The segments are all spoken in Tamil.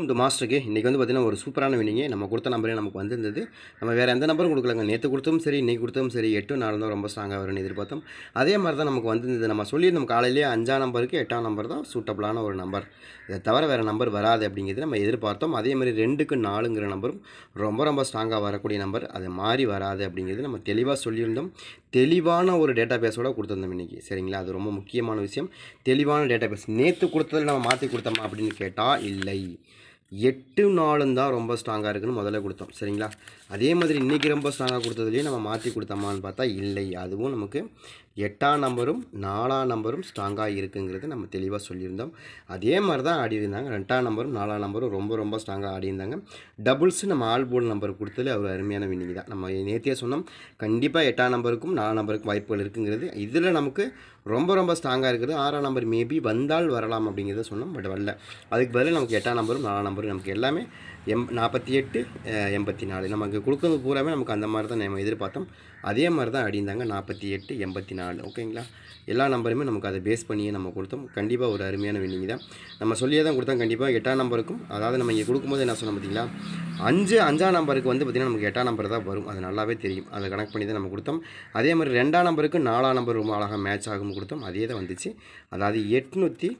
வெல்கம் டு மாஸ்டருக்கு இன்றைக்கி வந்து பார்த்திங்கன்னா ஒரு சூப்பரான வினிங்க நம்ம கொடுத்த நம்பரே நமக்கு வந்திருந்தது நம்ம வேறு எந்த நம்பரும் கொடுக்கலங்க நேற்று கொடுத்தும் சரி இன்றைக்கி கொடுத்தும் சரி எட்டு நாலு தான் ரொம்ப ஸ்ட்ராங்காக வரும்னு எதிர்பார்த்தோம் அதே மாதிரி தான் நமக்கு வந்திருந்தது நம்ம சொல்லியிருந்தோம் காலையிலேயே அஞ்சாம் நம்பருக்கு எட்டாம் நம்பர் தான் சூட்டபுளான ஒரு நம்பர் இதை தவிர வேறு நம்பர் வராது அப்படிங்கிறது நம்ம எதிர்பார்த்தோம் அதே மாதிரி ரெண்டுக்கு நாலுங்கிற நம்பரும் ரொம்ப ரொம்ப ஸ்ட்ராங்காக வரக்கூடிய நம்பர் அது மாறி வராது அப்படிங்கிறது நம்ம தெளிவாக சொல்லியிருந்தோம் தெளிவான ஒரு டேட்டா பேஸோடு கொடுத்துருந்தோம் இன்றைக்கி சரிங்களா அது ரொம்ப முக்கியமான விஷயம் தெளிவான டேட்டா பேஸ் நேற்று கொடுத்ததில் நம்ம மாற்றி கொடுத்தோமா அப்படின்னு கேட்டால் இல்லை எட்டு நாலும் தான் ரொம்ப ஸ்ட்ராங்காக இருக்குதுன்னு முதல்ல கொடுத்தோம் சரிங்களா அதே மாதிரி இன்றைக்கி ரொம்ப ஸ்ட்ராங்காக கொடுத்ததுலேயே நம்ம மாற்றி கொடுத்தோமான்னு பார்த்தா இல்லை அதுவும் நமக்கு எட்டாம் நம்பரும் நாலாம் நம்பரும் ஸ்ட்ராங்காக இருக்குங்கிறது நம்ம தெளிவாக சொல்லியிருந்தோம் அதே மாதிரி தான் ஆடி இருந்தாங்க ரெண்டாம் நம்பரும் நாலாம் நம்பரும் ரொம்ப ரொம்ப ஸ்ட்ராங்காக ஆடி இருந்தாங்க டபுள்ஸு நம்ம ஆல் போல் நம்பர் கொடுத்ததுலே ஒரு அருமையான வின்னிங் தான் நம்ம நேற்றே சொன்னோம் கண்டிப்பாக எட்டாம் நம்பருக்கும் நாலாம் நம்பருக்கும் வாய்ப்புகள் இருக்குங்கிறது இதில் நமக்கு ரொம்ப ரொம்ப ஸ்ட்ராங்காக இருக்குது ஆறாம் நம்பர் மேபி வந்தால் வரலாம் அப்படிங்கிறத சொன்னோம் பட் வரல அதுக்கு பதில் நமக்கு எட்டாம் நம்பரும் நாலாம் நம்பரும் நமக்கு எல்லாமே எம் நாற்பத்தி எட்டு எண்பத்தி நாலு நமக்கு கொடுக்குறது பூராவே நமக்கு அந்த மாதிரி தான் நம்ம எதிர்பார்த்தோம் அதே மாதிரி தான் அடிந்தாங்க நாற்பத்தி எட்டு எண்பத்தி நாலு ஓகேங்களா எல்லா நம்பருமே நமக்கு அதை பேஸ் பண்ணியே நம்ம கொடுத்தோம் கண்டிப்பாக ஒரு அருமையான வின்னிங் தான் நம்ம சொல்லியே தான் கொடுத்தோம் கண்டிப்பாக எட்டாம் நம்பருக்கும் அதாவது நம்ம இங்கே கொடுக்கும்போது என்ன சொன்னோம் பார்த்தீங்களா அஞ்சு அஞ்சாம் நம்பருக்கு வந்து பார்த்திங்கன்னா நமக்கு எட்டாம் நம்பர் தான் வரும் அது நல்லாவே தெரியும் அதை கனெக்ட் பண்ணி தான் நம்ம கொடுத்தோம் அதே மாதிரி ரெண்டாம் நம்பருக்கு நாலாம் நம்பர் ரொம்ப அழகாக மேட்ச் ஆகும் கொடுத்தோம் அதே தான் வந்துச்சு அதாவது எட்நூற்றி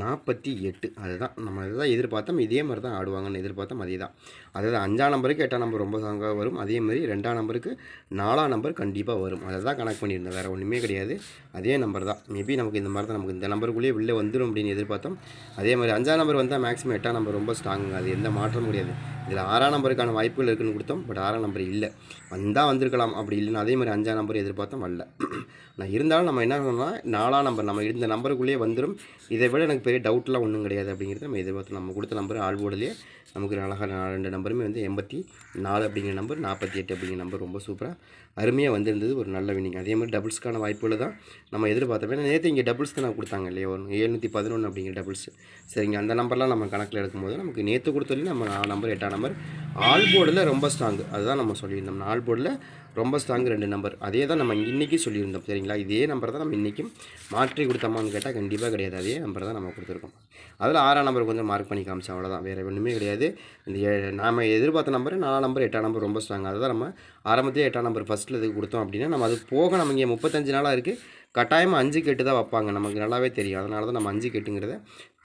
நாற்பத்தி எட்டு அதுதான் நம்ம தான் எதிர்பார்த்தோம் இதே மாதிரி தான் ஆடுவாங்கன்னு எதிர்பார்த்தோம் அதே தான் அதாவது அஞ்சாம் நம்பருக்கு எட்டாம் நம்பர் ரொம்ப சாங்காக வரும் அதே மாதிரி ரெண்டாம் நம்பருக்கு நாலாம் நம்பர் கண்டிப்பாக வரும் அதை தான் கனெக்ட் பண்ணியிருந்தோம் வேறு ஒன்றுமே கிடையாது அதே நம்பர் தான் மேபி நமக்கு இந்த மாதிரி தான் நமக்கு இந்த நம்பருக்குள்ளேயே வெளில வந்துடும் அப்படின்னு எதிர்பார்த்தோம் அதே மாதிரி அஞ்சாம் நம்பர் வந்தால் மேக்ஸிமம் எட்டாம் நம்பர் ரொம்ப ஸ்ட்ராங்குங்க அது எந்த மாற்றமும் கிடையாது இதில் ஆறாம் நம்பருக்கான வாய்ப்புகள் இருக்குதுன்னு கொடுத்தோம் பட் ஆறாம் நம்பர் இல்லை வந்தால் வந்திருக்கலாம் அப்படி இல்லைன்னு அதே மாதிரி அஞ்சாம் நம்பர் எதிர்பார்த்தோம் வரல நான் இருந்தாலும் நம்ம என்ன பண்ணோம்னா நாலாம் நம்பர் நம்ம இருந்த நம்பருக்குள்ளேயே வந்துடும் இதை விட எனக்கு பெரிய டவுட்லாம் ஒன்றும் கிடையாது அப்படிங்கிறது நம்ம எதிர்பார்த்தோம் நம்ம கொடுத்த நம்பர் ஆல்போர்டிலேயே நமக்கு அழகாக ரெண்டு நம்பருமே வந்து எண்பத்தி நாலு அப்படிங்கிற நம்பர் நாற்பத்தி எட்டு அப்படிங்கிற நம்பர் ரொம்ப சூப்பராக அருமையாக வந்திருந்தது ஒரு நல்ல வினிங் அதே மாதிரி டபுள்ஸ்க்கான வாய்ப்புகள் தான் நம்ம எதிர்பார்த்தோம் ஏன்னா நேற்று இங்கே டபுள்ஸ் தான் நான் கொடுத்தாங்க இல்லையா ஒன்று ஏழ்நூற்றி பதினொன்று அப்படிங்கிற டபுள்ஸ் சரிங்க அந்த நம்பர்லாம் நம்ம கணக்கில் எடுக்கும்போது நமக்கு நேற்று கொடுத்தாலே நம்ம நாலு நம்பர் எட்டாம் நம்பர் ஆல் போர்டில் ரொம்ப ஸ்ட்ராங் அதுதான் நம்ம சொல்லியிருந்தோம் ஆல் போர்டில் ரொம்ப ஸ்ட்ராங் ரெண்டு நம்பர் அதே தான் நம்ம இன்றைக்கி சொல்லியிருந்தோம் சரிங்களா இதே நம்பர் தான் நம்ம இன்றைக்கும் மாற்றி கொடுத்தோமான்னு கேட்டால் கண்டிப்பாக கிடையாது அதே நம்பர் தான் நம்ம கொடுத்துருக்கோம் அதில் ஆறாம் நம்பர் கொஞ்சம் மார்க் பண்ணி காமிச்சோம் அவ்வளோதான் வேறு ஒன்றுமே கிடையாது இந்த நாம் எதிர்பார்த்த நம்பர் நாலாம் நம்பர் எட்டாம் நம்பர் ரொம்ப ஸ்ட்ராங் அதை தான் நம்ம ஆரம்பத்தில் எட்டாம் நம்பர் ஃபஸ்ட்டில் இது கொடுத்தோம் அப்படின்னா நம்ம அது போக நம்ம இங்கே முப்பத்தஞ்சு நாளாக இருக்குது கட்டாயமாக அஞ்சு கெட்டு தான் வைப்பாங்க நமக்கு நல்லாவே தெரியும் அதனால தான் நம்ம அஞ்சு கெட்டுங்கிறத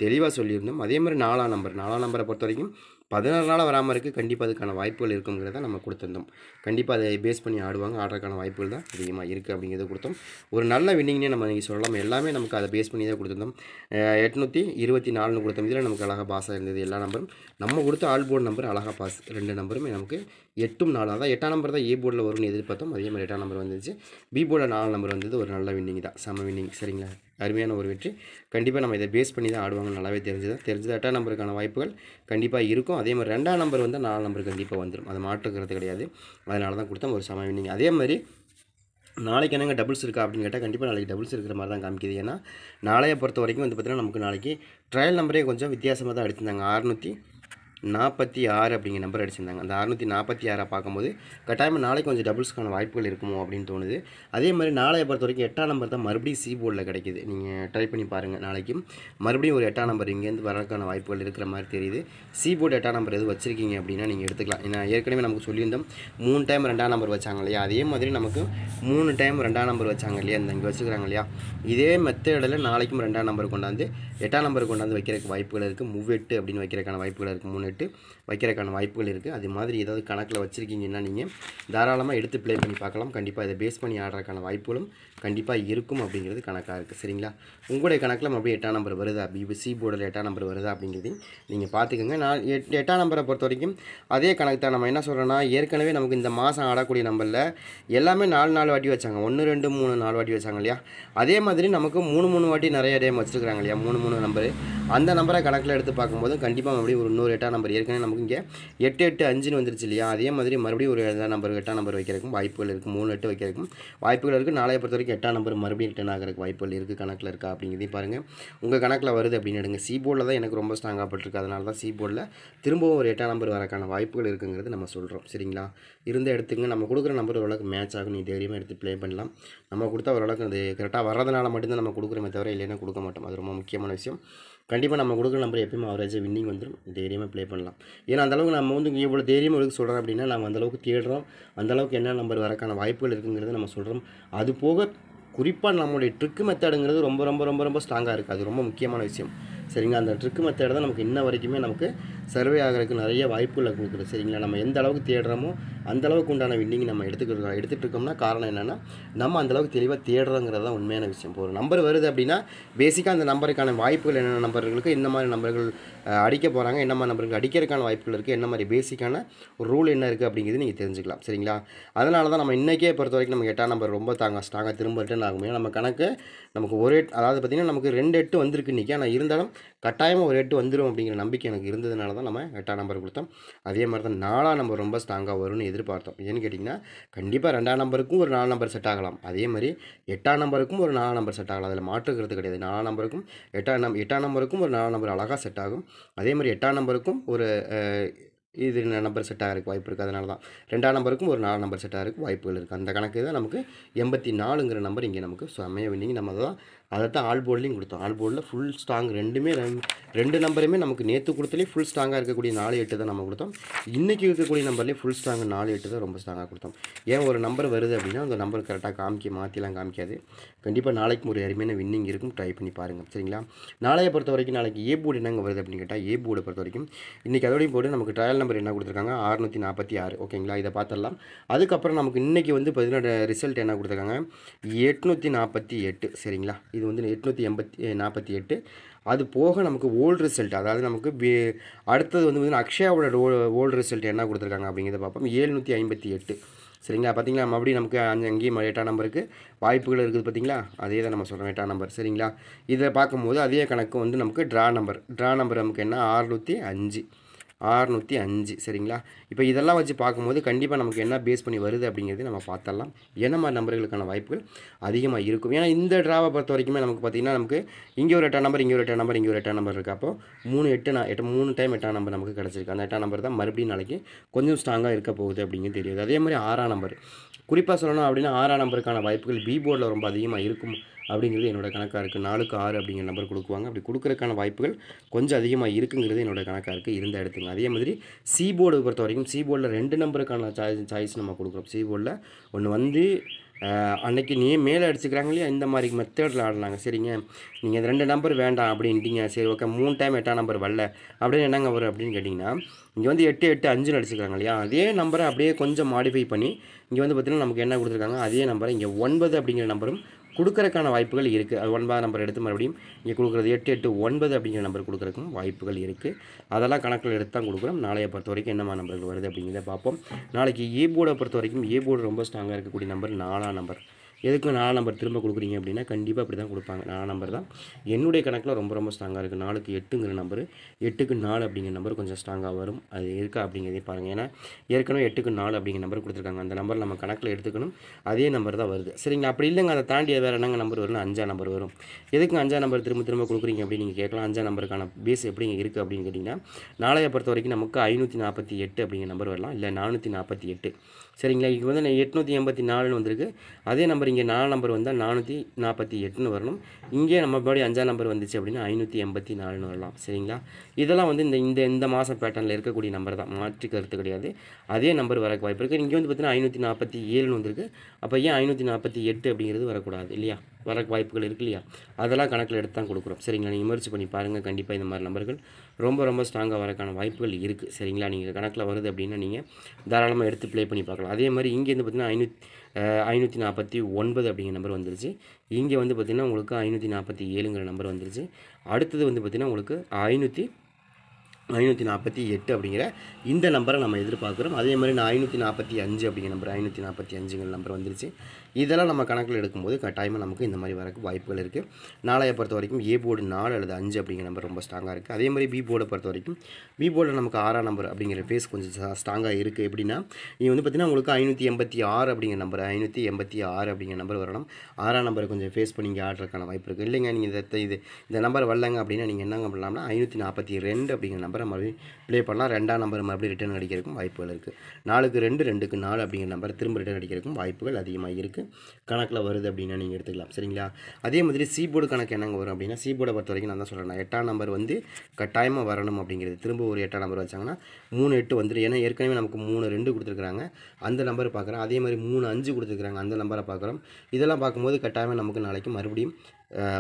தெளிவாக சொல்லியிருந்தோம் அதே மாதிரி நாலாம் நம்பர் நாலாம் நம்பரை பொறுத்த வரைக்கும் பதினாறு நாளாக வராமல் இருக்குது கண்டிப்பாக அதுக்கான வாய்ப்புகள் இருக்குங்கிறத நம்ம கொடுத்துருந்தோம் கண்டிப்பாக அதை பேஸ் பண்ணி ஆடுவாங்க ஆடுறதுக்கான வாய்ப்புகள் தான் அதிகமாக இருக்குது அப்படிங்கிறத கொடுத்தோம் ஒரு நல்ல வின்னிங்னே நம்ம இன்றைக்கி சொல்லலாம் எல்லாமே நமக்கு அதை பேஸ் பண்ணி தான் கொடுத்துருந்தோம் எட்நூற்றி இருபத்தி நாலுன்னு கொடுத்தோம் இதில் நமக்கு அழகாக பாஸாக இருந்தது எல்லா நம்பரும் நம்ம கொடுத்த ஆல் நம்பர் அழகாக பாஸ் ரெண்டு நம்பருமே நமக்கு எட்டும் நாலாக தான் எட்டாம் நம்பர் தான் ஏ போர்டில் வரும்னு எதிர்பார்த்தோம் அதே மாதிரி எட்டாம் நம்பர் வந்துச்சு பி போர்டில் நாலு நம்பர் வந்தது ஒரு நல்ல வின்னிங் தான் செம வின்னிங் சரிங்களா அருமையான ஒரு வெற்றி கண்டிப்பாக நம்ம இதை பேஸ் பண்ணி தான் ஆடுவாங்க நல்லாவே தெரிஞ்சது தெரிஞ்சது எட்டாம் நம்பருக்கான வாய்ப்புகள் கண்டிப்பாக இருக்கும் அதே மாதிரி ரெண்டாம் நம்பர் வந்து நாலு நம்பர் கண்டிப்பாக வந்துடும் அதை மாற்றுக்கிறது கிடையாது அதனால தான் கொடுத்தோம் ஒரு செம வின்னிங் அதே மாதிரி நாளைக்கு என்னங்க டபுள்ஸ் இருக்கா அப்படின்னு கேட்டால் கண்டிப்பாக நாளைக்கு டபுள்ஸ் இருக்கிற மாதிரி தான் காமிக்குது ஏன்னா நாளையை பொறுத்த வரைக்கும் வந்து பார்த்திங்கன்னா நமக்கு நாளைக்கு ட்ரையல் நம்பரே கொஞ்சம் வித்தியாசமாக தான் எடுத்திருந்தாங்க அறுநூற்றி நாற்பத்தி ஆறு அப்படிங்க நம்பர் அடிச்சிருந்தாங்க அந்த அறுநூற்றி நாற்பத்தி ஆறை பார்க்கும்போது கட்டாயமாக நாளைக்கு கொஞ்சம் டபுள்ஸ்க்கான வாய்ப்புகள் இருக்குமோ அப்படின்னு தோணுது அதே மாதிரி நாளைய பொறுத்த வரைக்கும் எட்டாம் நம்பர் தான் மறுபடியும் சி போர்டில் கிடைக்கிது நீங்கள் ட்ரை பண்ணி பாருங்கள் நாளைக்கும் மறுபடியும் ஒரு எட்டாம் நம்பர் இங்கேருந்து வரதுக்கான வாய்ப்புகள் இருக்கிற மாதிரி தெரியுது சி போர்டு எட்டாம் நம்பர் எது வச்சுருக்கீங்க அப்படின்னா நீங்கள் எடுத்துக்கலாம் ஏன்னா ஏற்கனவே நமக்கு சொல்லியிருந்தோம் மூணு டைம் ரெண்டாம் நம்பர் வச்சாங்க இல்லையா அதே மாதிரி நமக்கு மூணு டைம் ரெண்டாம் நம்பர் வச்சாங்க இல்லையா இந்த இங்கே வச்சுக்கிறாங்க இல்லையா இதே மெத்தடில் நாளைக்கும் ரெண்டாம் நம்பர் கொண்டாந்து எட்டாம் நம்பர் கொண்டாந்து வைக்கிறதுக்கு வாய்ப்புகள் இருக்குது மூவ் எட்டு அப்படின்னு வைக்கிறதுக்கான வாய்ப்புகள் இருக்குது மூணு சொல்லிட்டு வைக்கிறக்கான வாய்ப்புகள் இருக்குது அது மாதிரி ஏதாவது கணக்கில் வச்சுருக்கீங்கன்னா நீங்கள் தாராளமாக எடுத்து ப்ளே பண்ணி பார்க்கலாம் கண்டிப்பாக இதை பேஸ் பண்ணி ஆடுறதுக்கான வாய்ப்புகளும் கண்டிப்பாக இருக்கும் அப்படிங்கிறது கணக்காக இருக்குது சரிங்களா உங்களுடைய கணக்கில் மறுபடியும் எட்டாம் நம்பர் வருதா பிபிசி போர்டில் எட்டாம் நம்பர் வருதா அப்படிங்கிறது நீங்கள் பார்த்துக்கோங்க நான் எட் எட்டாம் நம்பரை பொறுத்த வரைக்கும் அதே கணக்கு தான் நம்ம என்ன சொல்கிறோன்னா ஏற்கனவே நமக்கு இந்த மாதம் ஆடக்கூடிய நம்பரில் எல்லாமே நாலு நாலு வாட்டி வச்சாங்க ஒன்று ரெண்டு மூணு நாலு வாட்டி வச்சாங்க இல்லையா அதே மாதிரி நமக்கு மூணு மூணு வாட்டி நிறைய டேம் வச்சுருக்காங்க இல்லையா மூணு மூணு நம்பரு அந்த நம்பரை கணக்கில் எடுத்து பார்க்கும்போது கண்டிப்பாக மறுபடியும் ஒரு இன்னொரு எட்டாம் நம்பர் ஏற்கனவே நமக்கு இங்கே எட்டு எட்டு அஞ்சுன்னு வந்துருச்சு இல்லையா அதே மாதிரி மறுபடியும் ஒரு எட்டாம் நம்பர் எட்டாம் நம்பர் வைக்கிறதுக்கும் வாய்ப்புகள் இருக்குது மூணு எட்டு வைக்கிறதுக்கும் வாய்ப்புகள் இருக்குது நாளைய பொறுத்த வரைக்கும் எட்டாம் நம்பர் மறுபடியும் ரிட்டன் ஆகிறதுக்கு வாய்ப்புகள் இருக்குது கணக்கில் இருக்கா அப்படிங்கிறதையும் பாருங்கள் உங்கள் கணக்கில் வருது அப்படின்னு எடுங்க சி போர்டில் தான் எனக்கு ரொம்ப ஸ்ட்ராங்காக பட்டிருக்கு அதனால தான் சி போர்டில் திரும்பவும் ஒரு எட்டாம் நம்பர் வரக்கான வாய்ப்புகள் இருக்குங்கிறது நம்ம சொல்கிறோம் சரிங்களா இருந்த எடுத்துங்க நம்ம கொடுக்குற நம்பர் ஓரளவுக்கு மேட்ச் ஆகும் நீ தைரியமாக எடுத்து ப்ளே பண்ணலாம் நம்ம கொடுத்தா ஓரளவுக்கு அது கரெக்டாக வர்றதுனால மட்டும்தான் நம்ம கொடுக்குறமே தவிர இல்லைன்னா கொடுக்க மாட்டோம் அது ரொம்ப முக்கியமான விஷயம் கண்டிப்பாக நம்ம கொடுக்குற நம்பர் எப்பயுமே அவரேஜ் வின்னிங் வந்துடும் தைரியமாக ப்ளே பண்ணலாம் ஏன்னா அந்தளவுக்கு நம்ம வந்து இவ்வளோ தைரியமாக இருக்குது சொல்கிறோம் அப்படின்னா நம்ம அந்தளவுக்கு தேடுறோம் அந்தளவுக்கு என்ன நம்பர் வரக்கான வாய்ப்புகள் இருக்குங்கிறத நம்ம சொல்கிறோம் அது போக குறிப்பாக நம்மளுடைய ட்ரிக்கு மெத்தடுங்கிறது ரொம்ப ரொம்ப ரொம்ப ரொம்ப ஸ்ட்ராங்காக இருக்குது அது ரொம்ப முக்கியமான விஷயம் சரிங்களா அந்த ட்ரிக்கு மெத்தேடு தான் நமக்கு இன்ன வரைக்குமே நமக்கு சர்வே ஆகிறதுக்கு நிறைய வாய்ப்புகளை கொடுக்குறது சரிங்களா நம்ம எந்த அளவுக்கு தேடுறோமோ அந்தளவுக்கு உண்டான வின்னிங் நம்ம எடுத்துக்கிறோம் எடுத்துகிட்டு இருக்கோம்னா காரணம் என்னென்னா நம்ம அந்தளவுக்கு தெளிவாக தேடுறோங்கிறது தான் உண்மையான விஷயம் இப்போ ஒரு நம்பர் வருது அப்படின்னா பேசிக்காக அந்த நம்பருக்கான வாய்ப்புகள் என்னென்ன நம்பர்களுக்கு என்ன மாதிரி நம்பர்கள் அடிக்க போகிறாங்க என்ன மாதிரி நம்பர்கள் அடிக்கிறதுக்கான வாய்ப்புகள் இருக்குது என்ன மாதிரி பேசிக்கான ரூல் என்ன இருக்குது அப்படிங்கிறது நீங்கள் தெரிஞ்சுக்கலாம் சரிங்களா அதனால தான் நம்ம இன்றைக்கே பொறுத்த வரைக்கும் நமக்கு எட்டாம் நம்பர் ரொம்ப தாங்க ஸ்ட்ராங்காக திரும்ப ரிட்டர்ன் ஆகும் ஏன்னா நம்ம கணக்கு நமக்கு ஒரு அதாவது பார்த்திங்கன்னா நமக்கு ரெண்டு எட்டு வந்திருக்கு இன்றைக்கி ஆனால் இருந்தாலும் கட்டாயமாக ஒரு எட்டு வந்துடும் அப்படிங்கிற நம்பிக்கை எனக்கு இருந்ததுனால தான் நம்ம எட்டாம் நம்பர் கொடுத்தோம் அதே மாதிரி தான் நாலாம் நம்பர் ரொம்ப ஸ்ட்ராங்காக வரும்னு எதிர்பார்த்தோம் ஏன்னு கேட்டிங்கன்னா கண்டிப்பாக ரெண்டாம் நம்பருக்கும் ஒரு நாலு நம்பர் செட் ஆகலாம் அதே மாதிரி எட்டாம் நம்பருக்கும் ஒரு நாலு நம்பர் செட் ஆகலாம் அதில் மாற்றுக்கிறது கிடையாது நாலாம் நம்பருக்கும் எட்டாம் நம் எட்டாம் நம்பருக்கும் ஒரு நாலு நம்பர் அழகாக செட் ஆகும் அதே மாதிரி எட்டாம் நம்பருக்கும் ஒரு இது நம்பர் செட் ஆகிறதுக்கு வாய்ப்பு இருக்குது அதனால தான் ரெண்டாம் நம்பருக்கும் ஒரு நாலு நம்பர் செட் ஆகிறதுக்கு வாய்ப்புகள் இருக்குது அந்த கணக்கு தான் நமக்கு எண்பத்தி நாலுங்கிற நம்பர் இங்கே நமக்கு செமைய வேண்டிங்க நம்ம தான் அதை தான் ஆல் போர்ட்லேயும் கொடுத்தோம் ஆல் போர்டில் ஃபுல் ஸ்ட்ராங் ரெண்டுமே ரெண்டு நம்பருமே நமக்கு நேற்று கொடுத்துலேயே ஃபுல் ஸ்ட்ராங்காக இருக்கக்கூடிய நாலு எட்டு தான் நம்ம கொடுத்தோம் இன்றைக்கி இருக்கக்கூடிய நம்பர்லேயே ஃபுல் ஸ்ட்ராங் நாலு எட்டு தான் ரொம்ப ஸ்ட்ராங்காக கொடுத்தோம் ஏன் ஒரு நம்பர் வருது அப்படின்னா அந்த நம்பர் கரெக்டாக காமிக்க மாற்றிலாம் காமிக்காது கண்டிப்பாக நாளைக்கு ஒரு அருமையான வின்னிங் இருக்கும் ட்ரை பண்ணி பாருங்கள் சரிங்களா நாளையை பொறுத்த வரைக்கும் நாளைக்கு ஏ போர்டு என்னங்க வருது அப்படின்னு கேட்டால் ஏ போர்டை பொறுத்த வரைக்கும் இன்றைக்கி அதோடையும் போட்டு நமக்கு ட்ரையல் நம்பர் என்ன கொடுத்துருக்காங்க அறுநூற்றி நாற்பத்தி ஆறு ஓகேங்களா இதை பார்த்துடலாம் அதுக்கப்புறம் நமக்கு இன்றைக்கி வந்து பார்த்தீங்கன்னா ரிசல்ட் என்ன கொடுத்துருக்காங்க எட்நூற்றி நாற்பத்தி எட்டு சரிங்களா இது வந்து எட்நூற்றி எண்பத்தி நாற்பத்தி எட்டு அது போக நமக்கு ஓல்டு ரிசல்ட் அதாவது நமக்கு அடுத்தது வந்து அக்ஷயாவோட ஓல்டு ரிசல்ட் என்ன கொடுத்துருக்காங்க அப்படிங்கிறத பார்ப்போம் ஏழ்நூற்றி ஐம்பத்தி எட்டு சரிங்களா பார்த்தீங்களா மறுபடியும் நமக்கு அஞ்சு அங்கேயும் எட்டாம் நம்பருக்கு வாய்ப்புகள் இருக்குது பார்த்தீங்களா அதே தான் நம்ம சொல்கிறோம் எட்டாம் நம்பர் சரிங்களா இதை பார்க்கும்போது அதே கணக்கு வந்து நமக்கு ட்ரா நம்பர் ட்ரா நம்பர் நமக்கு என்ன அறுநூற்றி அஞ்சு ஆறுநூற்றி அஞ்சு சரிங்களா இப்போ இதெல்லாம் வச்சு பார்க்கும்போது கண்டிப்பாக நமக்கு என்ன பேஸ் பண்ணி வருது அப்படிங்கிறது நம்ம பார்த்தலாம் என்ன மாதிரி நம்பர்களுக்கான வாய்ப்புகள் அதிகமாக இருக்கும் ஏன்னா இந்த ட்ராவை பொறுத்த வரைக்குமே நமக்கு பார்த்திங்கன்னா நமக்கு இங்கே ஒரு எட்டாம் நம்பர் இங்கே ஒரு எட்டாம் நம்பர் இங்கே ஒரு எட்டாம் நம்பர் இருக்கப்போ மூணு எட்டு நான் எட்டு மூணு டைம் எட்டாம் நம்பர் நமக்கு கிடச்சிருக்கு அந்த எட்டாம் நம்பர் தான் மறுபடியும் நாளைக்கு கொஞ்சம் ஸ்ட்ராங்காக இருக்க போகுது அப்படிங்கிறது தெரியுது அதே மாதிரி ஆறாம் நம்பர் குறிப்பாக சொல்லணும் அப்படின்னா ஆறாம் நம்பருக்கான வாய்ப்புகள் பி போர்டில் ரொம்ப அதிகமாக இருக்கும் அப்படிங்கிறது என்னோட கணக்காக இருக்குது நாலுக்கு ஆறு அப்படிங்கிற நம்பர் கொடுக்குவாங்க அப்படி கொடுக்குறக்கான வாய்ப்புகள் கொஞ்சம் அதிகமாக இருக்குங்கிறது என்னோட கணக்காக இருக்குது இருந்தால் இடத்துங்க அதே மாதிரி சி பொறுத்த வரைக்கும் சி ரெண்டு நம்பருக்கான சாய்ஸ் சாய்ஸ் நம்ம கொடுக்குறோம் சி ஒன்று வந்து அன்னைக்கு நீ மேலே அடிச்சுக்கிறாங்க இல்லையா இந்த மாதிரி மெத்தேடில் ஆடினாங்க சரிங்க நீங்கள் இந்த ரெண்டு நம்பர் வேண்டாம் அப்படின்ட்டிங்க சரி ஓகே மூணு டைம் எட்டாம் நம்பர் வரல அப்படின்னு என்னங்க வரும் அப்படின்னு கேட்டிங்கன்னா இங்கே வந்து எட்டு எட்டு அஞ்சுன்னு அடிச்சுக்கிறாங்க இல்லையா அதே நம்பரை அப்படியே கொஞ்சம் மாடிஃபை பண்ணி இங்கே வந்து பார்த்திங்கன்னா நமக்கு என்ன கொடுத்துருக்காங்க அதே நம்பரை இங்கே ஒன்பது அப்படிங்கிற நம்பரும் கொடுக்கறதுக்கான வாய்ப்புகள் இருக்குது அது ஒன்பதாம் நம்பர் எடுத்து மறுபடியும் இங்கே கொடுக்குறது எட்டு எட்டு ஒன்பது அப்படிங்கிற நம்பர் கொடுக்குறதுக்கும் வாய்ப்புகள் இருக்குது அதெல்லாம் கணக்கில் எடுத்து தான் கொடுக்குறோம் நாளையை பொறுத்த வரைக்கும் என்னமா நம்பர்கள் வருது அப்படிங்கிறத பார்ப்போம் நாளைக்கு ஏ போர்டை பொறுத்த வரைக்கும் ஏ போர்டு ரொம்ப ஸ்ட்ராங்காக இருக்கக்கூடிய நம்பர் நாலாம் நம்பர் எதுக்கும் நாலு நம்பர் திரும்ப கொடுக்குறீங்க அப்படின்னா கண்டிப்பாக அப்படி தான் கொடுப்பாங்க நாலு நம்பர் தான் என்னுடைய கணக்கில் ரொம்ப ரொம்ப ஸ்ட்ராங்காக இருக்குது நாலுக்கு எட்டுங்கிற நம்பர் எட்டுக்கு நாலு அப்படிங்கிற நம்பர் கொஞ்சம் ஸ்ட்ராங்காக வரும் அது இருக்கா அப்படிங்கிறதே பாருங்கள் ஏன்னா ஏற்கனவே எட்டுக்கு நாலு அப்படிங்கிற நம்பர் கொடுத்துருக்காங்க அந்த நம்பர் நம்ம கணக்கில் எடுத்துக்கணும் அதே நம்பர் தான் வருது சரிங்களா அப்படி இல்லைங்க அதை தாண்டி வேறு என்னங்க நம்பர் வரும் அஞ்சா நம்பர் வரும் எதுக்கு அஞ்சா நம்பர் திரும்ப திரும்ப கொடுக்குறீங்க அப்படின்னு நீங்கள் கேட்கலாம் அஞ்சா நம்பருக்கான பேஸ் எப்படிங்க இருக்குது அப்படின்னு கேட்டிங்கன்னா நாளைய பொறுத்த வரைக்கும் நமக்கு ஐநூற்றி நாற்பத்தி எட்டு அப்படிங்கிற நம்பர் வரலாம் இல்லை நானூற்றி நாற்பத்தி எட்டு சரிங்களா இங்கே வந்து எட்நூற்றி எண்பத்தி நாலுன்னு வந்திருக்கு அதே நம்பர் இங்கே நாலு நம்பர் வந்தால் நானூற்றி நாற்பத்தி எட்டுன்னு வரணும் இங்கே நம்ம பாடி அஞ்சாம் நம்பர் வந்துச்சு அப்படின்னா ஐநூற்றி எண்பத்தி நாலுன்னு வரலாம் சரிங்களா இதெல்லாம் வந்து இந்த இந்த இந்த மாத பேட்டர்னில் இருக்கக்கூடிய நம்பர் தான் மாற்று கருத்து கிடையாது அதே நம்பர் வர வாய்ப்பு இருக்குது இங்கே வந்து பார்த்திங்கன்னா ஐநூற்றி நாற்பத்தி ஏழுன்னு வந்திருக்கு அப்போ ஏன் ஐநூற்றி நாற்பத்தி எட்டு அப்படிங்கிறது வரக்கூடாது இல்லையா வர வாய்ப்புகள் இருக்கு இல்லையா அதெல்லாம் கணக்கில் எடுத்து தான் கொடுக்குறோம் சரிங்களா நீங்கள் முயற்சி பண்ணி பாருங்கள் கண்டிப்பாக இந்த மாதிரி நம்பர்கள் ரொம்ப ரொம்ப ஸ்ட்ராங்காக வரக்கான வாய்ப்புகள் இருக்குது சரிங்களா நீங்கள் கணக்கில் வருது அப்படின்னா நீங்கள் தாராளமாக எடுத்து ப்ளே பண்ணி பார்க்கலாம் அதே மாதிரி இங்கேருந்து பார்த்திங்கன்னா ஐநூற்றி ஐநூற்றி நாற்பத்தி ஒன்பது அப்படிங்கிற நம்பர் வந்துருச்சு இங்கே வந்து பார்த்திங்கன்னா உங்களுக்கு ஐநூற்றி நாற்பத்தி ஏழுங்கிற நம்பர் வந்துருச்சு அடுத்தது வந்து பார்த்திங்கன்னா உங்களுக்கு ஐநூற்றி ஐநூற்றி நாற்பத்தி எட்டு அப்படிங்கிற இந்த நம்பரை நம்ம எதிர்பார்க்குறோம் அதே மாதிரி நான் ஐநூற்றி நாற்பத்தி அஞ்சு அப்படிங்கிற நம்பர் ஐநூற்றி நாற்பத்தி அஞ்சுங்கிற நம்பர் வந்துருச்சு இதெல்லாம் நம்ம கணக்கில் எடுக்கும்போது கட்டாயமாக நமக்கு இந்த மாதிரி வரக்கு வாய்ப்புகள் இருக்குது நாளையை பொறுத்த வரைக்கும் ஏ போர்டு நாலு அல்லது அஞ்சு அப்படிங்கிற நம்பர் ரொம்ப ஸ்ட்ராங்காக இருக்குது அதே மாதிரி பி போர்டை பொறுத்த வரைக்கும் பி போர்டில் நமக்கு ஆறாம் நம்பர் அப்படிங்கிற ஃபேஸ் கொஞ்சம் ஸ்ட்ராங்காக இருக்குது எப்படின்னா இது வந்து பார்த்திங்கன்னா உங்களுக்கு ஐநூற்றி எண்பத்தி ஆறு அப்படிங்கிற நம்பர் ஐநூற்றி எண்பத்தி ஆறு அப்படிங்கிற நம்பர் வரணும் ஆறாம் நம்பரை கொஞ்சம் ஃபேஸ் பண்ணி இங்கே ஆடுறதுக்கான வாய்ப்பு இருக்குது இல்லைங்க நீங்கள் இதை இது இந்த நம்பர் வரலங்க அப்படின்னா நீங்கள் என்னங்க பண்ணலாம்னா ஐநூற்றி நாற்பத்தி ரெண்டு அப்படிங்கிற நம்பரை மறுபடியும் ப்ளே பண்ணலாம் ரெண்டாம் நம்பர் மறுபடியும் ரிட்டர்ன் அடிக்கிறதுக்கும் வாய்ப்புகள் இருக்குது நாலுக்கு ரெண்டு ரெண்டுக்கு நாலு அப்படிங்கிற நம்பர் திரும்ப ரிட்டர்ன் அடிக்கிறதுக்கும் வாய்ப்புகள் அதிகமாக இருக்குது கணக்கில் வருது அப்படின்னா நீங்கள் எடுத்துக்கலாம் சரிங்களா அதே மாதிரி சீபோர்டு கணக்கு என்னங்க வரும் அப்படின்னா சீபோர்டை பொறுத்த வரைக்கும் நான் தான் சொல்கிறேன் எட்டாம் நம்பர் வந்து கட்டாயமாக வரணும் அப்படிங்கிறது திரும்ப ஒரு எட்டாம் நம்பர் வச்சாங்கன்னா மூணு எட்டு வந்துடும் ஏன்னா ஏற்கனவே நமக்கு மூணு ரெண்டு கொடுத்துருக்குறாங்க அந்த நம்பர் பார்க்குறோம் அதே மாதிரி மூணு அஞ்சு கொடுத்துருக்குறாங்க அந்த நம்பரை பார்க்குறோம் இதெல்லாம் பார்க்கும்போது கட்டாயமாக நமக்கு நாளைக்கு மறுபடியும்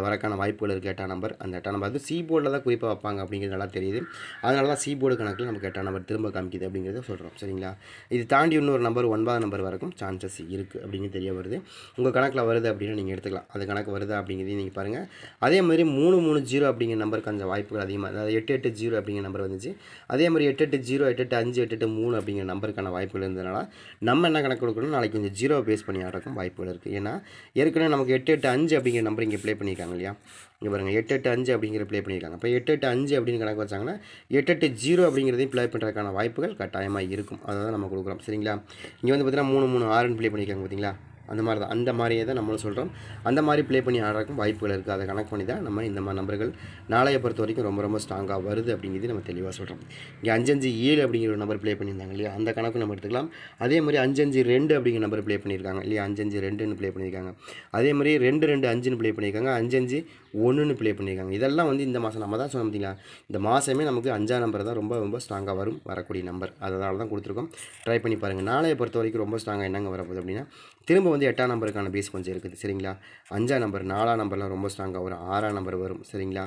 வரக்கான வாய்ப்புகள் இருக்குது எட்டாம் நம்பர் அந்த எட்டாம் நம்பர் வந்து சி போர்டில் தான் குறிப்பாக வைப்பாங்க அப்படிங்கிறது நல்லா தெரியுது அதனால தான் சி போர்டு கணக்கில் நமக்கு எட்டாம் நம்பர் திரும்ப காமிக்குது அப்படிங்கிறத சொல்கிறோம் சரிங்களா இது தாண்டி இன்னொரு நம்பர் ஒன்பதாம் நம்பர் வரைக்கும் சான்சஸ் இருக்குது அப்படிங்கிறது தெரிய வருது உங்கள் கணக்கில் வருது அப்படின்னு நீங்கள் எடுத்துக்கலாம் அது கணக்கு வருது அப்படிங்கிறதையும் நீங்கள் பாருங்கள் அதே மாதிரி மூணு மூணு ஜீரோ அப்படிங்கிற நம்பருக்கு அந்த வாய்ப்புகள் அதிகமாக அதாவது எட்டு எட்டு ஜீரோ அப்படிங்கிற நம்பர் வந்துச்சு அதே மாதிரி எட்டு எட்டு ஜீரோ எட்டு எட்டு அஞ்சு எட்டு எட்டு மூணு அப்படிங்கிற நம்பருக்கான வாய்ப்புகள் இருந்ததுனால நம்ம என்ன கணக்கு கொடுக்கணும் நாளைக்கு கொஞ்சம் ஜீரோவை பேஸ் பண்ணி ஆடுறதுக்கும் வாய்ப்புகள் இருக்குது ஏன்னா ஏற்கனவே நமக்கு எட்டு எட்டு அஞ்சு அப்படிங்கிற நம்பர் இங்கே ப்ளே பண்ணி பண்ணியிருக்காங்க இல்லையா இங்கே பாருங்கள் எட்டு எட்டு அஞ்சு அப்படிங்கிற ப்ளே பண்ணியிருக்காங்க இப்போ எட்டு எட்டு அஞ்சு அப்படின்னு கணக்கு வச்சாங்கன்னா எட்டு எட்டு ஜீரோ அப்படிங்கிறதையும் ப்ளே பண்ணுறதுக்கான வாய்ப்புகள் கட்டாயமாக இருக்கும் அதை தான் நம்ம கொடுக்குறோம் சரிங்களா இங்கே வந்து பார்த்திங்கன்னா மூணு மூணு ஆறுன்னு ப்ளே பண்ணியிருக்காங்க பார்த்திங்களா அந்த மாதிரி தான் அந்த மாதிரியே தான் நம்மளும் சொல்கிறோம் அந்த மாதிரி ப்ளே பண்ணி ஆடுறதுக்கும் வாய்ப்புகள் இருக்குது அதை கணக்கு பண்ணி தான் நம்ம இந்த மாதிரி நம்பர்கள் நாளைய பொறுத்த வரைக்கும் ரொம்ப ரொம்ப ஸ்ட்ராங்காக வருது அப்படிங்கிறது நம்ம தெளிவாக சொல்கிறோம் இங்கே அஞ்சஞ்சு ஏழு அப்படிங்கிற ஒரு நம்பர் ப்ளே பண்ணியிருந்தாங்க இல்லையா அந்த கணக்கு நம்ம எடுத்துக்கலாம் அதே மாதிரி அஞ்சஞ்சு ரெண்டு அப்படிங்கிற நம்பர் ப்ளே பண்ணியிருக்காங்க இல்லையா அஞ்சஞ்சு ரெண்டுன்னு ப்ளே பண்ணியிருக்காங்க அதே மாதிரி ரெண்டு ரெண்டு அஞ்சுன்னு ப்ளே பண்ணியிருக்காங்க அஞ்சஞ்சு ஒன்றுன்னு ப்ளே பண்ணியிருக்காங்க இதெல்லாம் வந்து இந்த மாதம் நம்ம தான் சொன்னோம் பார்த்தீங்களா இந்த மாதமே நமக்கு அஞ்சாம் நம்பர் தான் ரொம்ப ரொம்ப ஸ்ட்ராங்காக வரும் வரக்கூடிய நம்பர் அதனால தான் கொடுத்துருக்கோம் ட்ரை பண்ணி பாருங்கள் நாளைய பொறுத்த வரைக்கும் ரொம்ப ஸ்ட்ராங்காக என்னங்க வரப்போகுது அப்படின்னா திரும்ப வந்து எட்டாம் நம்பருக்கான பேஸ் கொஞ்சம் இருக்குது சரிங்களா அஞ்சாம் நம்பர் நாலாம் நம்பர்லாம் ரொம்ப ஸ்ட்ராங்காக வரும் ஆறாம் நம்பர் வரும் சரிங்களா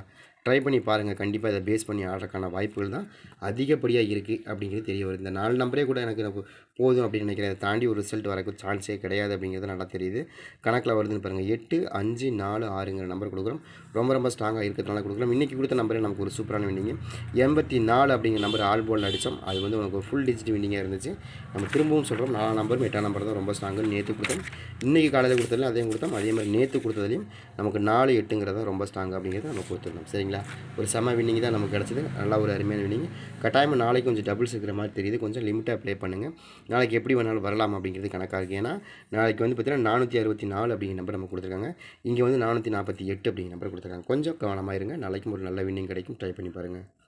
ட்ரை பண்ணி பாருங்கள் கண்டிப்பாக இதை பேஸ் பண்ணி ஆடுறதுக்கான வாய்ப்புகள் தான் அதிகப்படியாக இருக்குது அப்படிங்கிறது தெரிய வருது இந்த நாலு நம்பரே கூட எனக்கு போதும் அப்படின்னு நினைக்கிறேன் அதை தாண்டி ஒரு ரிசல்ட் வரக்கு சான்ஸே கிடையாது அப்படிங்கிறது நல்லா தெரியுது கணக்கில் வருதுன்னு பாருங்கள் எட்டு அஞ்சு நாலு ஆறுங்கிற நம்பர் கொடுக்குறோம் ரொம்ப ரொம்ப ஸ்ட்ராங்காக இருக்கிறதுனால கொடுக்குறோம் இன்றைக்கி கொடுத்த நம்பரே நமக்கு ஒரு சூப்பரான விண்டிங்க எண்பத்தி நாலு அப்படிங்கிற நம்பர் ஆல் போல் அடித்தோம் அது வந்து உனக்கு ஃபுல் டிஜிட் வின்னிங்காக இருந்துச்சு நம்ம திரும்பவும் சொல்கிறோம் நாலு நம்பரும் எட்டாம் நம்பர் தான் ரொம்ப ஸ்ட்ராங்கு நேற்று கொடுத்தோம் இன்றைக்கி காலையில் கொடுத்ததுலையும் அதையும் கொடுத்தோம் அதே மாதிரி நேற்று கொடுத்ததுலையும் நமக்கு நாலு எட்டுங்கிறதா ரொம்ப ஸ்ட்ராங் அப்படிங்கிறத நம்ம கொடுத்துருந்தோம் சரிங்களா சரிங்களா ஒரு செம வின்னிங் தான் நமக்கு கிடச்சிது நல்லா ஒரு அருமையான வின்னிங் கட்டாயமாக நாளைக்கு கொஞ்சம் டபுள்ஸ் இருக்கிற மாதிரி தெரியுது கொஞ்சம் லிமிட்டாக ப்ளே பண்ணுங்கள் நாளைக்கு எப்படி வேணாலும் வரலாம் அப்படிங்கிறது கணக்காக இருக்குது ஏன்னா நாளைக்கு வந்து பார்த்திங்கன்னா நானூற்றி அறுபத்தி நாலு அப்படிங்கிற நம்பர் நம்ம கொடுத்துருக்காங்க இங்கே வந்து நானூற்றி நாற்பத்தி எட்டு அப்படிங்கிற நம்பர் கொடுத்துருக்காங்க கொஞ்சம் கவனமாக இருங்க நாளைக்கும் ஒரு நல்ல வின்னிங் கிடைக்கும் ட்ரை பண்ணி பாருங்கள்